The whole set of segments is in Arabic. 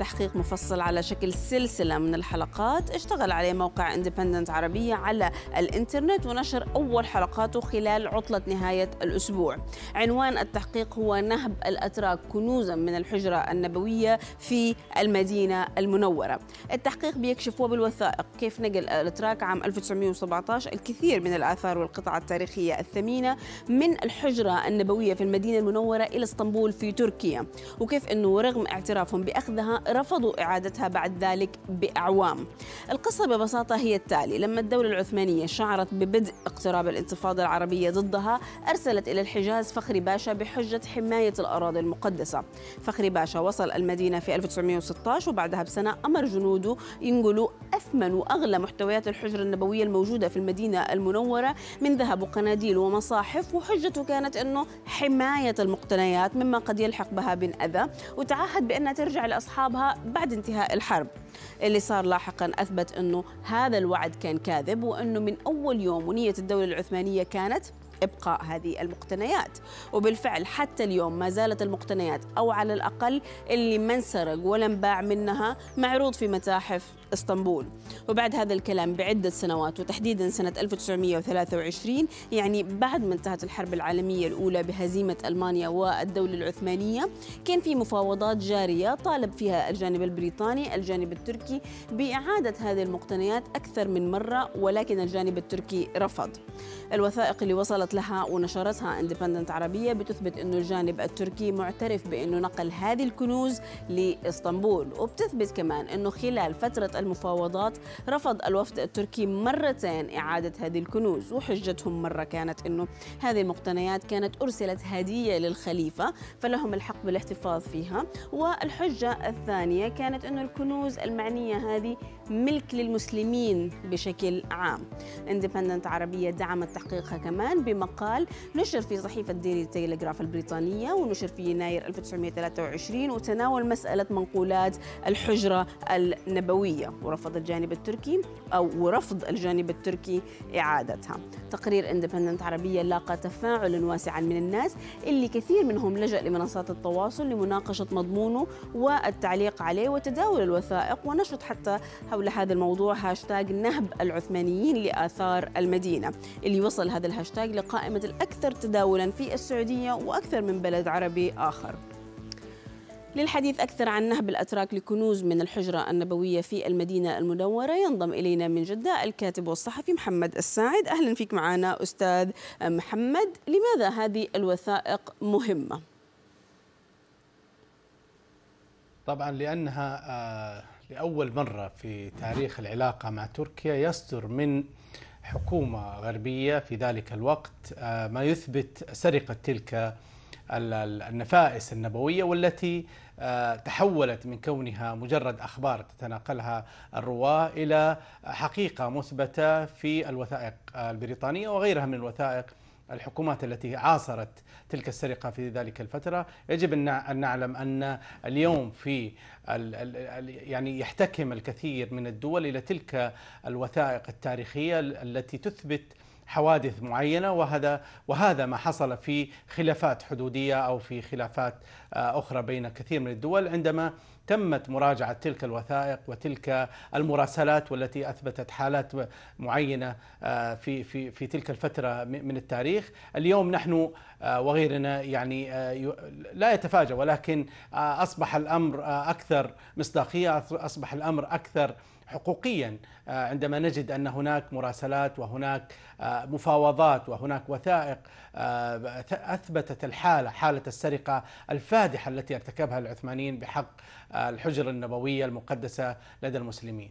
تحقيق مفصل على شكل سلسلة من الحلقات اشتغل عليه موقع اندبندنت عربية على الانترنت ونشر أول حلقاته خلال عطلة نهاية الأسبوع عنوان التحقيق هو نهب الأتراك كنوزا من الحجرة النبوية في المدينة المنورة التحقيق بيكشف بالوثائق كيف نقل الأتراك عام 1917 الكثير من الآثار والقطع التاريخية الثمينة من الحجرة النبوية في المدينة المنورة إلى اسطنبول في تركيا وكيف أنه رغم اعترافهم بأخذها رفضوا إعادتها بعد ذلك بأعوام القصة ببساطة هي التالي لما الدولة العثمانية شعرت ببدء اقتراب الانتفاضة العربية ضدها أرسلت إلى الحجاز فخري باشا بحجة حماية الأراضي المقدسة فخري باشا وصل المدينة في 1916 وبعدها بسنة أمر جنوده ينقلوا أثمن وأغلى محتويات الحجرة النبوية الموجودة في المدينة المنورة من ذهب وقناديل ومصاحف وحجته كانت أنه حماية المقتنيات مما قد يلحق بها من أذى وتعهد بأنها ترجع لأصحابها تطلبها بعد انتهاء الحرب اللي صار لاحقا أثبت أنه هذا الوعد كان كاذب وأنه من أول يوم ونية الدولة العثمانية كانت ابقاء هذه المقتنيات وبالفعل حتى اليوم ما زالت المقتنيات او على الاقل اللي من سرق ولا انباع منها معروض في متاحف اسطنبول وبعد هذا الكلام بعدة سنوات وتحديدا سنة 1923 يعني بعد ما انتهت الحرب العالمية الأولى بهزيمة ألمانيا والدولة العثمانية كان في مفاوضات جارية طالب فيها الجانب البريطاني الجانب التركي بإعادة هذه المقتنيات أكثر من مرة ولكن الجانب التركي رفض الوثائق اللي وصلت لها ونشرتها اندبندنت عربية بتثبت أنه الجانب التركي معترف بأنه نقل هذه الكنوز لإسطنبول وبتثبت كمان أنه خلال فترة المفاوضات رفض الوفد التركي مرتين إعادة هذه الكنوز وحجتهم مرة كانت أنه هذه المقتنيات كانت أرسلت هدية للخليفة فلهم الحق بالاحتفاظ فيها والحجة الثانية كانت أنه الكنوز المعنية هذه ملك للمسلمين بشكل عام اندبندنت عربية دعمت تحقيقها كمان بمقال نشر في صحيفة ديلي تيليغراف البريطانية ونشر في يناير 1923 وتناول مسألة منقولات الحجرة النبوية ورفض الجانب التركي أو ورفض الجانب التركي إعادتها تقرير اندبندنت عربية لاقى تفاعلا واسعا من الناس اللي كثير منهم لجأ لمنصات التواصل لمناقشة مضمونه والتعليق عليه وتداول الوثائق ونشط حتى حول هذا الموضوع هاشتاج نهب العثمانيين لآثار المدينة اللي وصل هذا الهاشتاج لقائمة الأكثر تداولا في السعودية وأكثر من بلد عربي آخر للحديث أكثر عن نهب الأتراك لكنوز من الحجرة النبوية في المدينة المنورة ينضم إلينا من جدة الكاتب والصحفي محمد الساعد أهلا فيك معنا أستاذ محمد لماذا هذه الوثائق مهمة؟ طبعا لأنها آه، لأول مرة في تاريخ العلاقة مع تركيا يصدر من حكومة غربية في ذلك الوقت آه، ما يثبت سرقة تلك النفائس النبوية والتي آه، تحولت من كونها مجرد أخبار تتناقلها الرواة إلى حقيقة مثبتة في الوثائق البريطانية وغيرها من الوثائق الحكومات التي عاصرت تلك السرقة في ذلك الفترة يجب أن نعلم أن اليوم في يعني يحتكم الكثير من الدول إلى تلك الوثائق التاريخية التي تثبت حوادث معينة وهذا وهذا ما حصل في خلافات حدودية أو في خلافات آه، أخرى بين كثير من الدول عندما تمت مراجعة تلك الوثائق وتلك المراسلات والتي أثبتت حالات معينة آه، في في في تلك الفترة من التاريخ اليوم نحن آه، وغيرنا يعني آه، لا يتفاجأ ولكن أصبح الأمر أكثر مصداقية أصبح الأمر أكثر حقوقيا عندما نجد ان هناك مراسلات وهناك مفاوضات وهناك وثائق اثبتت الحاله حاله السرقه الفادحه التي ارتكبها العثمانيين بحق الحجر النبوية المقدسة لدى المسلمين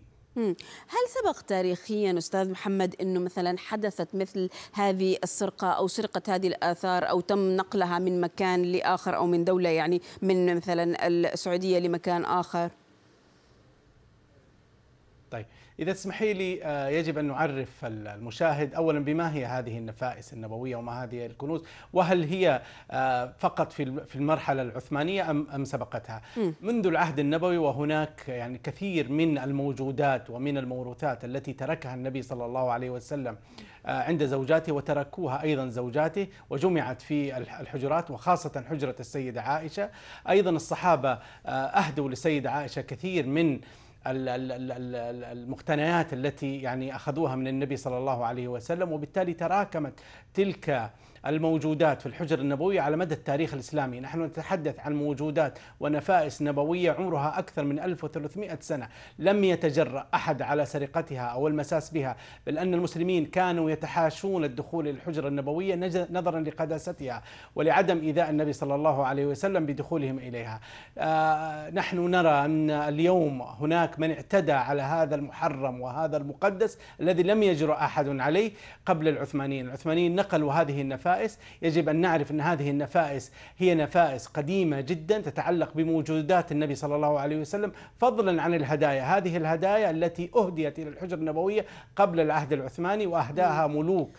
هل سبق تاريخيا استاذ محمد انه مثلا حدثت مثل هذه السرقه او سرقه هذه الاثار او تم نقلها من مكان لاخر او من دوله يعني من مثلا السعوديه لمكان اخر؟ طيب إذا تسمحي لي آه، يجب أن نعرف المشاهد أولا بما هي هذه النفائس النبوية وما هذه الكنوز وهل هي آه، فقط في المرحلة العثمانية أم سبقتها منذ العهد النبوي وهناك يعني كثير من الموجودات ومن الموروثات التي تركها النبي صلى الله عليه وسلم آه، عند زوجاته وتركوها أيضا زوجاته وجمعت في الحجرات وخاصة حجرة السيدة عائشة أيضا الصحابة أهدوا للسيدة عائشة كثير من المقتنيات التي يعني اخذوها من النبي صلى الله عليه وسلم وبالتالي تراكمت تلك الموجودات في الحجر النبوي على مدى التاريخ الإسلامي نحن نتحدث عن موجودات ونفائس نبوية عمرها أكثر من 1300 سنة لم يتجرأ أحد على سرقتها أو المساس بها بل أن المسلمين كانوا يتحاشون الدخول إلى الحجرة النبوية نظرا لقداستها ولعدم إيذاء النبي صلى الله عليه وسلم بدخولهم إليها آه نحن نرى أن اليوم هناك من اعتدى على هذا المحرم وهذا المقدس الذي لم يجرؤ أحد عليه قبل العثمانيين العثمانيين نقلوا هذه النفائس النفائس يجب أن نعرف أن هذه النفائس هي نفائس قديمة جدا تتعلق بموجودات النبي صلى الله عليه وسلم فضلا عن الهدايا هذه الهدايا التي أهديت إلى الحجر النبوية قبل العهد العثماني وأهداها ملوك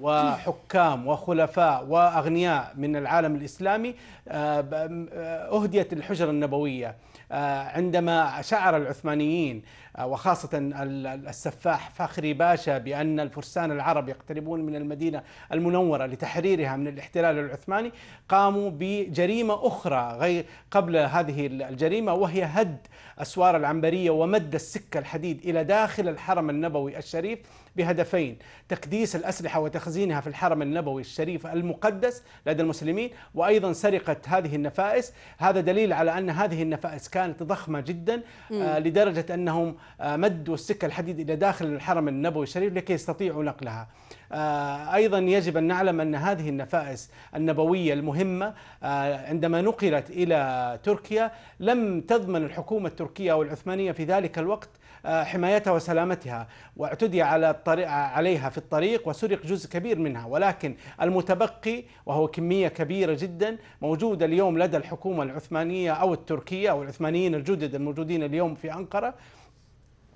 وحكام وخلفاء واغنياء من العالم الاسلامي آه، آه، اهديت الحجره النبويه آه، عندما شعر العثمانيين وخاصة السفاح فخري باشا بأن الفرسان العرب يقتربون من المدينة المنورة لتحريرها من الاحتلال العثماني قاموا بجريمة أخرى غير قبل هذه الجريمة وهي هد أسوار العنبرية ومد السكة الحديد إلى داخل الحرم النبوي الشريف بهدفين تقديس الأسلحة وتخزينها في الحرم النبوي الشريف المقدس لدى المسلمين وأيضا سرقة هذه النفائس هذا دليل على أن هذه النفائس كانت ضخمة جدا آه، لدرجة أنهم آه، مدوا السكة الحديد إلى داخل الحرم النبوي الشريف لكي يستطيعوا نقلها آه، أيضا يجب أن نعلم أن هذه النفائس النبوية المهمة آه، عندما نقلت إلى تركيا لم تضمن الحكومة التركية أو العثمانية في ذلك الوقت آه، حمايتها وسلامتها واعتدي على الطريق عليها في الطريق وسرق جزء كبير منها ولكن المتبقي وهو كمية كبيرة جدا موجودة اليوم لدى الحكومة العثمانية أو التركية أو العثمانيين الجدد الموجودين اليوم في أنقرة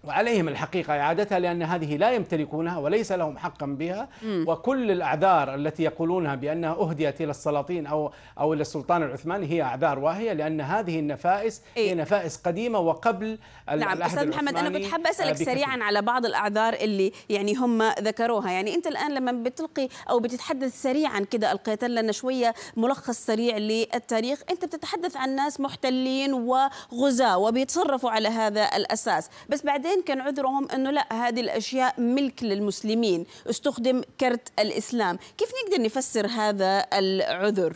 وعليهم الحقيقة إعادتها لأن هذه لا يمتلكونها وليس لهم حقا بها وكل الأعذار التي يقولونها بأنها أهديت إلى السلاطين أو أو إلى السلطان العثماني هي أعذار واهية لأن هذه النفائس إيه؟ هي نفائس قديمة وقبل نعم أستاذ محمد أنا كنت حابة أسألك آه، بكثير. سريعا على بعض الأعذار اللي يعني هم ذكروها يعني أنت الآن لما بتلقي أو بتتحدث سريعا كده ألقيت لنا شوية ملخص سريع للتاريخ أنت بتتحدث عن ناس محتلين وغزاة وبيتصرفوا على هذا الأساس بس بعدين بعدين كان عذرهم انه لا هذه الاشياء ملك للمسلمين استخدم كرت الاسلام كيف نقدر نفسر هذا العذر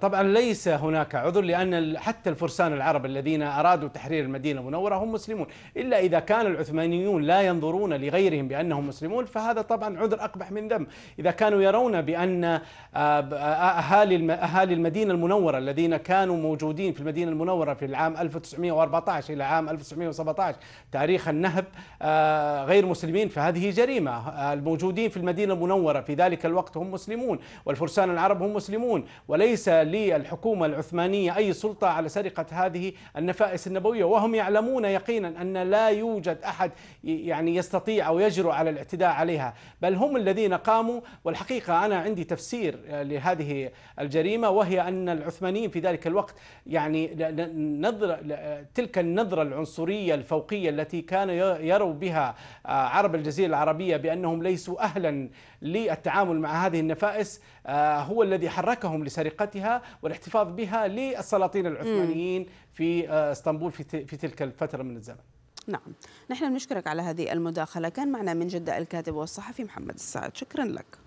طبعا ليس هناك عذر لان حتى الفرسان العرب الذين ارادوا تحرير المدينه المنوره هم مسلمون، الا اذا كان العثمانيون لا ينظرون لغيرهم بانهم مسلمون فهذا طبعا عذر اقبح من ذنب، اذا كانوا يرون بان آه، آه، اهالي اهالي المدينه المنوره الذين كانوا موجودين في المدينه المنوره في العام 1914 الى عام 1917 تاريخ النهب آه، غير مسلمين فهذه جريمه، الموجودين في المدينه المنوره في ذلك الوقت هم مسلمون والفرسان العرب هم مسلمون وليس للحكومة العثمانية أي سلطة على سرقة هذه النفائس النبوية وهم يعلمون يقينا أن لا يوجد أحد يعني يستطيع أو يجرؤ على الاعتداء عليها بل هم الذين قاموا والحقيقة أنا عندي تفسير آه، لهذه الجريمة وهي أن العثمانيين في ذلك الوقت يعني نظر تلك النظرة العنصرية الفوقية التي كان يروا بها آه، عرب الجزيرة العربية بأنهم ليسوا أهلا للتعامل مع هذه النفائس آه، هو الذي حركهم لسرقتها بها والاحتفاظ بها للسلاطين العثمانيين في آه، اسطنبول في تلك الفترة من الزمن نعم نحن نشكرك على هذه المداخلة كان معنا من جدة الكاتب والصحفي محمد السعد شكرا لك